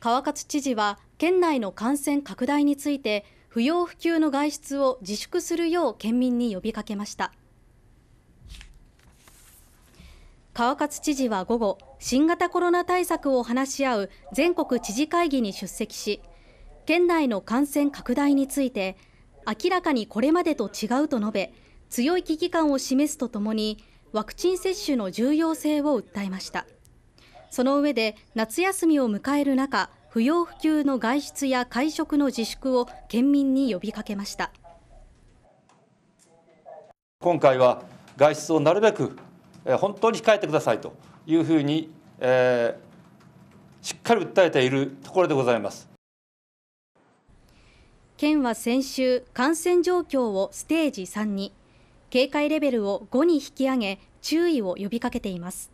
川勝知事は県内の感染拡大について不要不急の外出を自粛するよう県民に呼びかけました川勝知事は午後新型コロナ対策を話し合う全国知事会議に出席し県内の感染拡大について明らかにこれまでと違うと述べ強い危機感を示すとともにワクチン接種の重要性を訴えました。その上で夏休みを迎える中不要不急の外出や会食の自粛を県民に呼びかけました今回は外出をなるべく本当に控えてくださいというふうに、えー、しっかり訴えているところでございます県は先週感染状況をステージ3に警戒レベルを5に引き上げ注意を呼びかけています。